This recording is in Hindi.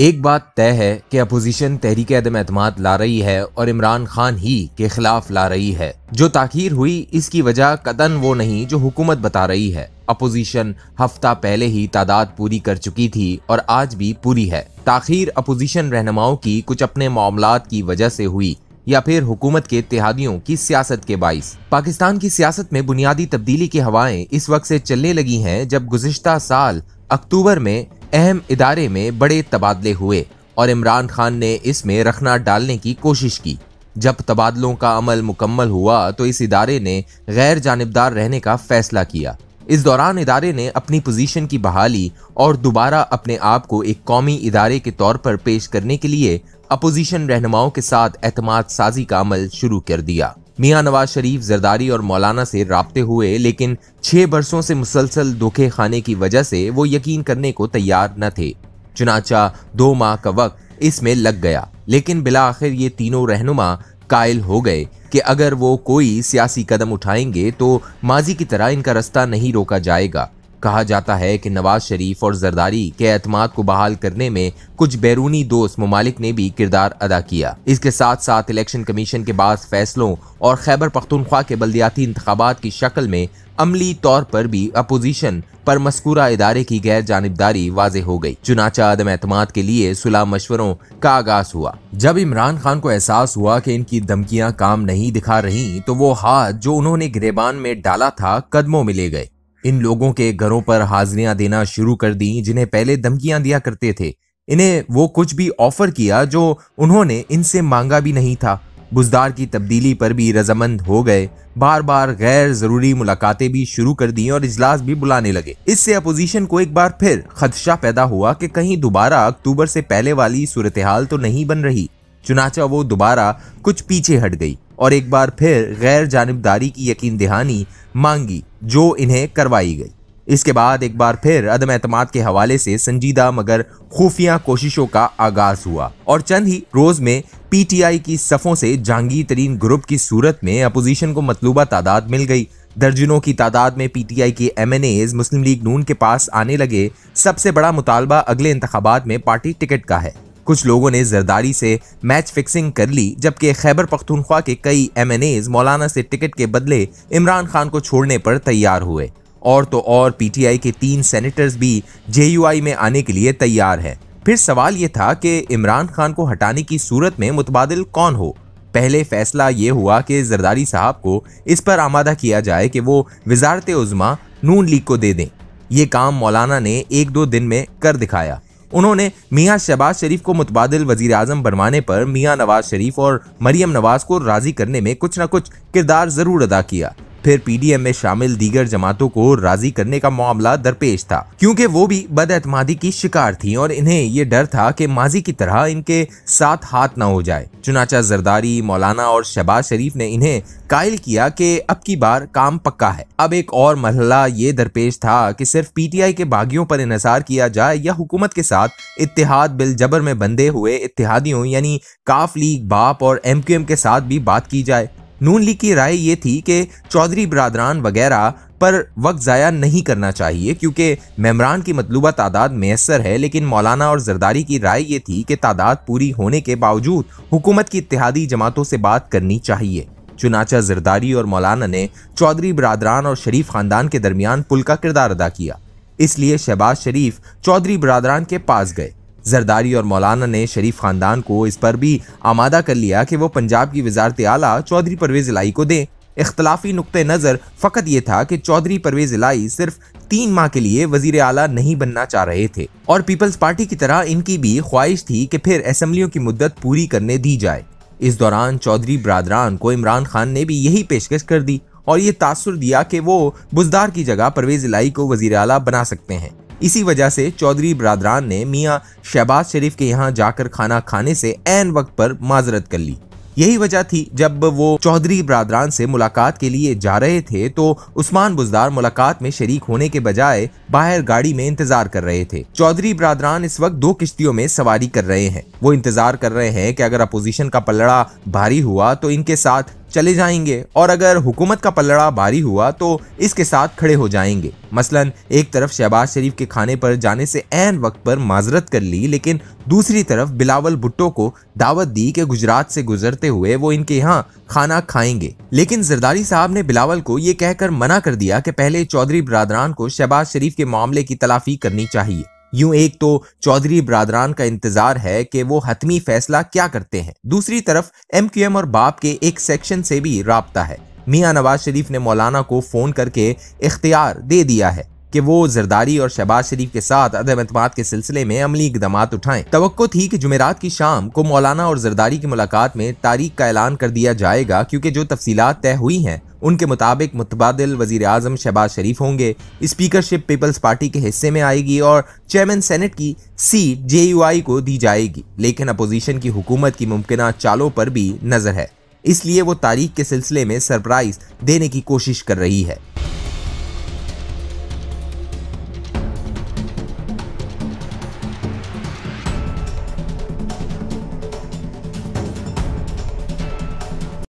एक बात तय है कि अपोजिशन तहरीक अदम एतम ला रही है और इमरान खान ही के खिलाफ ला रही है जो ताखिर हुई इसकी वजह कतन वो नहीं जो हुकूमत बता रही है अपोजिशन हफ्ता पहले ही तादाद पूरी कर चुकी थी और आज भी पूरी है ताखिर अपोजिशन रहनुमाओं की कुछ अपने मामला की वजह से हुई या फिर हुकूमत के इतिहादियों की सियासत के बाईस पाकिस्तान की सियासत में बुनियादी तब्दीली की हवाएं इस वक्त से चलने लगी हैं जब गुजशत साल अक्टूबर में अहम इदारे में बड़े तबादले हुए और इमरान खान ने इसमें रखना डालने की कोशिश की जब तबादलों का अमल मुकम्मल हुआ तो इस इदारे ने गैर जानबदार रहने का फैसला किया इस दौरान इदारे ने अपनी पोजीशन की बहाली और दोबारा अपने आप को एक कौमी इदारे के तौर पर पेश करने के लिए अपोजिशन रहनुमाओं के साथ एतमाद साजी का अमल शुरू कर दिया मियाँ नवाज शरीफ जरदारी और मौलाना से रबते हुए लेकिन छः बरसों से मुसलसल धोखे खाने की वजह से वो यकीन करने को तैयार न थे चुनाचा दो माह का वक्त इसमें लग गया लेकिन बिला आखिर ये तीनों रहनुमा कायल हो गए कि अगर वो कोई सियासी कदम उठाएंगे तो माजी की तरह इनका रास्ता नहीं रोका जाएगा कहा जाता है कि नवाज शरीफ और जरदारी के अहतम को बहाल करने में कुछ बैरूनी दोस्त ममालिक ने भी किरदार अदा किया इसके साथ साथ इलेक्शन कमीशन के बाद फैसलों और खैबर पख्तनख्वा के बल्दियाती इंतबात की शक्ल में अमली तौर पर भी अपोजिशन पर मस्कूरा इदारे की गैर जानबदारी वाज हो गई चुनाचा आदम एतमाद के लिए सुलह मशवरों का आगाज हुआ जब इमरान खान को एहसास हुआ कि इनकी धमकियां काम नहीं दिखा रही तो वो हाथ जो उन्होंने गिरेबान में डाला था कदमों में ले गए इन लोगों के घरों पर हाजिरियां देना शुरू कर दी जिन्हें पहले धमकियां दिया करते थे इन्हें वो कुछ भी ऑफर किया जो उन्होंने इनसे मांगा भी नहीं था बुजदार की तब्दीली पर भी रजामंद हो गए बार बार गैर जरूरी मुलाकातें भी शुरू कर दी और इजलास भी बुलाने लगे इससे अपोजिशन को एक बार फिर खदशा पैदा हुआ कि कहीं दोबारा अक्टूबर से पहले वाली सूरत हाल तो नहीं बन रही चुनाचा वो दोबारा कुछ पीछे हट गई और एक बार फिर गैर जानबदारी की यकीन दहानी मांगी जो इन्हें करवाई गई इसके बाद एक बार फिर अदम अतमाद के हवाले से संजीदा मगर खुफिया कोशिशों का आगाज हुआ और चंद ही रोज में पीटीआई की सफ़ों से जहांगीर तरीन ग्रुप की सूरत में अपोजिशन को मतलूबा तादाद मिल गई दर्जनों की तादाद में पीटीआई के M N As Muslim League Noon के पास आने लगे सबसे बड़ा मुतालबा अगले इंतबात में पार्टी टिकट का है कुछ लोगों ने जरदारी से मैच फिक्सिंग कर ली जबकि खैबर पख्तूनख्वा के कई एम मौलाना से टिकट के बदले इमरान खान को छोड़ने पर तैयार हुए और तो और पीटीआई के तीन सेनेटर्स भी जेयूआई में आने के लिए तैयार हैं फिर सवाल ये था कि इमरान खान को हटाने की सूरत में मुतबादल कौन हो पहले फैसला ये हुआ कि जरदारी साहब को इस पर आमादा किया जाए कि वो वजारत उज़मा नून लीग को दे दें ये काम मौलाना ने एक दो दिन में कर दिखाया उन्होंने मियाँ शहबाज शरीफ को मुतबादल वजीर अजम बनवाने पर मियाँ नवाज शरीफ और मरियम नवाज को राजी करने में कुछ न कुछ किरदार ज़रूर अदा किया फिर पीडीएम में शामिल दीगर जमातों को राजी करने का मामला दरपेश था क्योंकि वो भी बदअतमादी की शिकार थी और इन्हें ये डर था कि माजी की तरह इनके साथ हाथ न हो जाए चुनाचा जरदारी मौलाना और शहबाज शरीफ ने इन्हें कायल किया कि अब की बार काम पक्का है अब एक और मरला ये दरपेश था कि सिर्फ पीटीआई के बागियों पर इनसार किया जाए या हुकूमत के साथ इतिहाद बिल जबर में बंधे हुए इतिहादियों यानी काफ लीग बाप और एमक्यूएम के साथ भी बात की जाए नून लीग की राय ये थी कि चौधरी बरदरान वगैरह पर वक्त ज़ाया नहीं करना चाहिए क्योंकि मेमरान की मतलूबा तादाद मैसर है लेकिन मौलाना और जरदारी की राय ये थी कि तादाद पूरी होने के बावजूद हुकूमत की इतिहादी जमातों से बात करनी चाहिए चुनाचा जरदारी और मौलाना ने चौधरी बरदरान और शरीफ खानदान के दरमियान पुल का किरदार अदा किया इसलिए शहबाज शरीफ चौधरी बरदरान के पास गए जरदारी और मौलाना ने शरीफ खानदान को इस पर भी आमादा कर लिया कि वो पंजाब की वजारत आला चौधरी परवेज इलाई को दें इख्तलाफी नुक़ नज़र फ़कत ये था कि चौधरी परवेज इलाई सिर्फ तीन माह के लिए वजीर अला नहीं बनना चाह रहे थे और पीपल्स पार्टी की तरह इनकी भी ख्वाहिश थी कि फिर असम्बलियों की मुद्दत पूरी करने दी जाए इस दौरान चौधरी बरदरान को इमरान खान ने भी यही पेशकश कर दी और ये तासर दिया कि वो बुजदार की जगह परवेज इलाई को वजीर अला बना सकते हैं इसी वजह से चौधरी बरदरान ने मियाँ शहबाज शरीफ के यहाँ जाकर खाना खाने से एन वक्त पर माजरत कर ली यही वजह थी जब वो चौधरी बरदरान से मुलाकात के लिए जा रहे थे तो उस्मान बुजदार मुलाकात में शरीक होने के बजाय बाहर गाड़ी में इंतजार कर रहे थे चौधरी बरदरान इस वक्त दो किश्तियों में सवारी कर रहे हैं वो इंतजार कर रहे हैं कि अगर अपोजिशन का पलड़ा भारी हुआ तो इनके साथ चले जाएंगे और अगर हुकूमत का पलड़ा भारी हुआ तो इसके साथ खड़े हो जाएंगे मसलन एक तरफ शहबाज शरीफ के खाने पर जाने से एन वक्त पर माजरत कर ली लेकिन दूसरी तरफ बिलावल भुट्टो को दावत दी कि गुजरात से गुजरते हुए वो इनके यहाँ खाना खाएंगे लेकिन जरदारी साहब ने बिलावल को ये कहकर मना कर दिया कि पहले चौधरी बरदरान को शहबाज शरीफ के मामले की तलाफी करनी चाहिए यूं एक तो चौधरी बरदरान का इंतजार है कि वो हतमी फैसला क्या करते हैं दूसरी तरफ एम और बाप के एक सेक्शन से भी रबता है मियाँ नवाज शरीफ ने मौलाना को फ़ोन करके इख्तियार दे दिया है कि वो जरदारी और शहबाज शरीफ के साथ अदम अहतम के सिलसिले में अमली इकदाम उठाएं तो थी कि जुमेरात की शाम को मौलाना और जरदारी की मुलाकात में तारीख का ऐलान कर दिया जाएगा क्योंकि जो तफसीत तय हुई हैं उनके मुताबिक मुतबादल वजीर अजम शहबाज शरीफ होंगे स्पीकरशिप पीपल्स पार्टी के हिस्से में आएगी और चेयरमैन सेनेट की सीट जे को दी जाएगी लेकिन अपोजिशन की हुकूमत की मुमकिन चालों पर भी नज़र है इसलिए वो तारीख के सिलसिले में सरप्राइज देने की कोशिश कर रही है